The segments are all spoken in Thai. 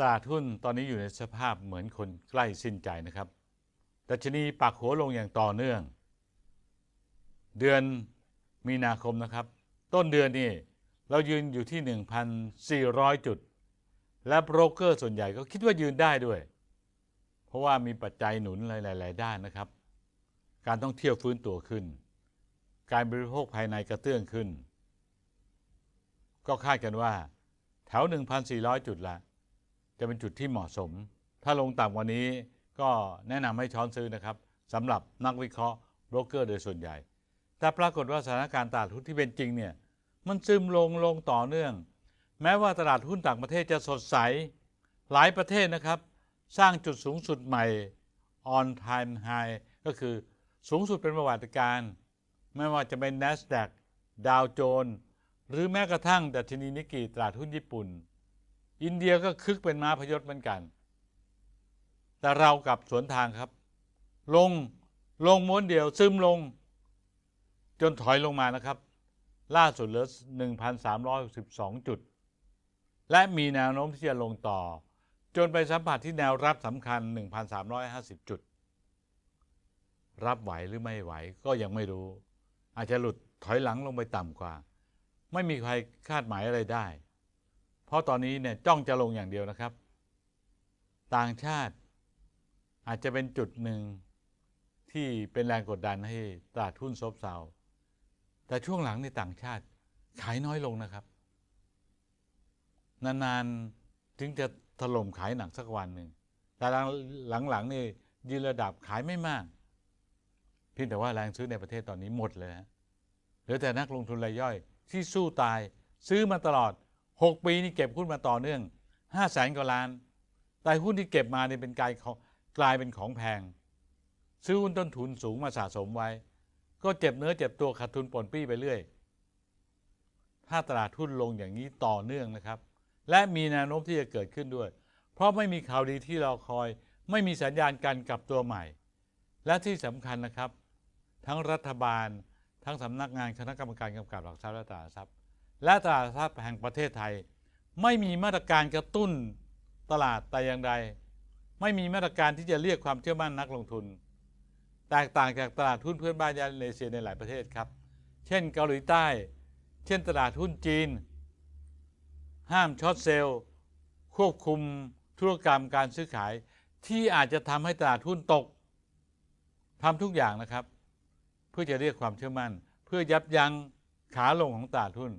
ตลาดหุ้นตอนนี้อยู่ในสภาพเหมือนคนใกล้สิ้นใจนะครับดัชนีปักหัวลงอย่างต่อเนื่อง เดือนมีนาคมนะครับ ต้นเดือนนี่เรายืนอยู่ที่ 1,400 จุด และโบรกเกอร์ส่วนใหญ่ก็คิดว่ายืนได้ด้วย เพราะว่ามีปัจจัยหนุนหลายๆด้านนะครับ การท่องเที่ยวฟื้นตัวขึ้น การบริโภคภายในกระเตื้องขึ้น ก็คาดกันว่าแถว1,400 จุดละจะเป็นจุดที่เหมาะสม ถ้าลงต่ำกว่านี้ก็แนะนำให้ช้อนซื้อนะครับสำหรับนักวิเคราะห์โบรกเกอร์โดยส่วนใหญ่ แต่ปรากฏว่าสถานการณ์ตลาดหุ้นที่เป็นจริงเนี่ยมันซึมลงลงต่อเนื่อง แม้ว่าตลาดหุ้นต่างประเทศจะสดใสหลายประเทศนะครับ สร้างจุดสูงสุดใหม่ on time high ก็คือสูงสุดเป็นประวัติการ ไม่ว่าจะเป็น NASDAQ ดาวโจนหรือแม้กระทั่งดัชนีนิกกี้ตลาดหุ้นญี่ปุ่นอินเดียก็คึกเป็นม้าพยศเหมือนกัน แต่เรากลับสวนทางครับ ลง ลงม้วนเดียวซึมลง จนถอยลงมานะครับ ล่าสุดเหลือ 1,362 จุด และมีแนวโน้มที่จะลงต่อ จนไปสัมผัสที่แนวรับสำคัญ 1,350 จุด รับไหวหรือไม่ไหวก็ยังไม่รู้ อาจจะหลุดถอยหลังลงไปต่ำกว่า ไม่มีใครคาดหมายอะไรได้เพราะตอนนี้เนี่ยจ้องจะลงอย่างเดียวนะครับ ต่างชาติอาจจะเป็นจุดหนึ่งที่เป็นแรงกดดันให้ตลาดหุ้นซบเซา แต่ช่วงหลังในต่างชาติขายน้อยลงนะครับ นานๆถึงจะถล่มขายหนักสักวันหนึ่งแต่หลังๆนี่ยืนระดับขายไม่มากเพียงแต่ว่าแรงซื้อในประเทศตอนนี้หมดเลยฮะเหลือแต่นักลงทุนรายย่อย ที่สู้ตายซื้อมาตลอด6ปีนี่เก็บหุ้นมาต่อเนื่อง5้าแสนกว่าล้าน แต่หุ้นที่เก็บมาเนี่ยเป็นกลายกลายเป็นของแพง ซื้อหุ้นต้นทุนสูงมาสะสมไว้ ก็เจ็บเนื้อเจ็บตัวขาดทุนปนปี้ไปเรื่อย ถ้าตลาดหุ้นลงอย่างนี้ต่อเนื่องนะครับ และมีแนวโน้มที่จะเกิดขึ้นด้วย เพราะไม่มีข่าวดีที่เราคอยไม่มีสัญญาณการกลับตัวใหม่ และที่สำคัญนะครับ ทั้งรัฐบาล ทั้งสำนักงานคณะกรรมการกำกับหลักทรัพย์และตลาดทรัพย์และตลาดทรัพย์แห่งประเทศไทย ไม่มีมาตรการกระตุ้นตลาดแต่อย่างใดไม่มีมาตรการที่จะเรียกความเชื่อมั่นนักลงทุน แตกต่างจากตลาดหุ้นเพื่อนบ้านยาเลเซียในหลายประเทศครับ เช่นเกาหลีใต้ เช่นตลาดหุ้นจีน ห้ามช็อตเซลล์ ควบคุมธุรกรรมการซื้อขายที่อาจจะทำให้ตลาดหุ้นตกทำทุกอย่างนะครับ เพื่อจะเรียกความเชื่อมั่น เพื่อยับยั้งขาลงของตลาดหุ้น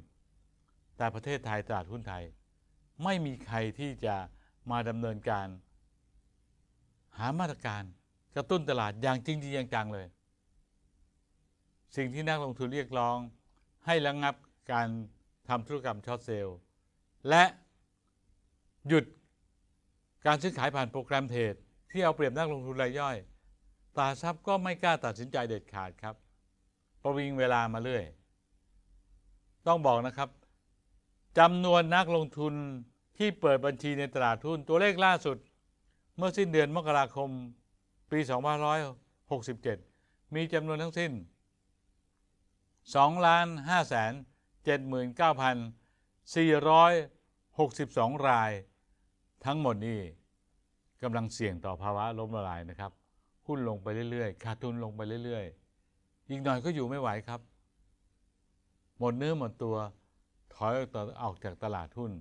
แต่ประเทศไทย ตลาดหุ้นไทย ไม่มีใครที่จะมาดำเนินการ หามาตรการกระตุ้นตลาดอย่างจริงจริงจังเลย สิ่งที่นักลงทุนเรียกร้อง ให้ระงงับการทำธุรกรรมช็อตเซลล์และหยุดการซื้อขายผ่านโปรแกรมเทรดที่เอาเปรียบนักลงทุนรายย่อยตาทรัพย์ก็ไม่กล้าตัดสินใจเด็ดขาดครับ ประวิงเวลามาเรื่อยต้องบอกนะครับจำนวนนักลงทุนที่เปิดบัญชีในตลาดทุนตัวเลขล่าสุด เมื่อสิ้นเดือนมกราคมปี 2567 มีจำนวนทั้งสิ้น 2 5 7 9 462 ราย ทั้งหมดนี้กำลังเสี่ยงต่อภาวะล้มละลายนะครับ หุ้นลงไปเรื่อยๆ ขาดทุนลงไปเรื่อยๆ อีกหน่อยก็อยู่ไม่ไหวครับ หมดเนื้อหมดตัวอยออกจากตลาดหุ้น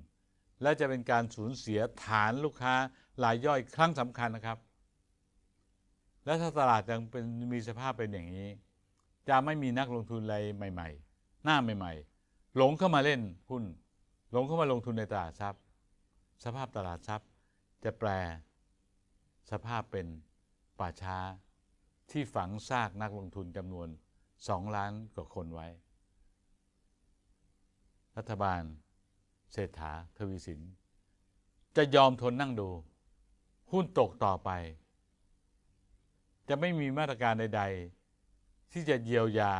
และจะเป็นการสูญเสียฐานลูกค้ารายย่อยครั้งสำคัญนะครับ และถ้าตลาดยังเป็นมีสภาพเป็นอย่างนี้ จะไม่มีนักลงทุนรายใหม่ ๆ หน้าใหม่ๆ หลงเข้ามาเล่นหุ้น หลงเข้ามาลงทุนในตลาดทรัพย์ สภาพตลาดทรัพย์จะแปลสภาพเป็นป่าช้าที่ฝังซากนักลงทุนจำนวน2 ล้านกว่าคนไว้รัฐบาลเศรษฐาทวีสินจะยอมทนนั่งดู หุ้นตกต่อไป จะไม่มีมาตรการใด ๆ ที่จะเยียวยา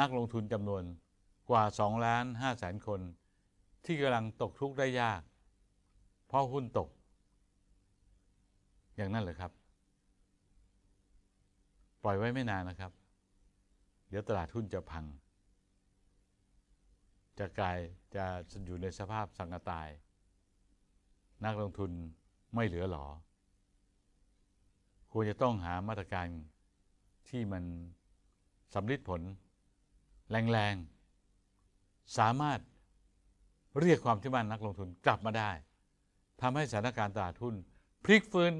นักลงทุนจำนวนกว่า2ล้าน5แสนคนที่กำลังตกทุกข์ได้ยาก เพราะหุ้นตก อย่างนั้นเหรอครับ ปล่อยไว้ไม่นานนะครับ เดี๋ยวตลาดหุ้นจะพังจะกลายจะอยู่ในสภาพสังกตาย นักลงทุนไม่เหลือหรอควรจะต้องหามาตรการที่มันสำลิดผล แรงๆ สามารถเรียกความที่มั่นนักลงทุนกลับมาได้ทำให้สถานการณ์ตลาดทุนพลิกฟื้น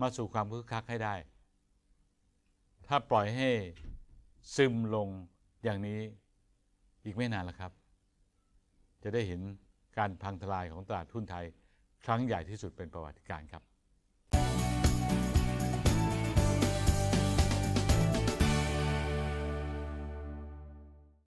มาสู่ความคึกคักให้ได้ ถ้าปล่อยให้ซึมลงอย่างนี้อีกไม่นานแล้วครับจะได้เห็นการพังทลายของตลาดหุ้นไทย ครั้งใหญ่ที่สุดเป็นประวัติการครับ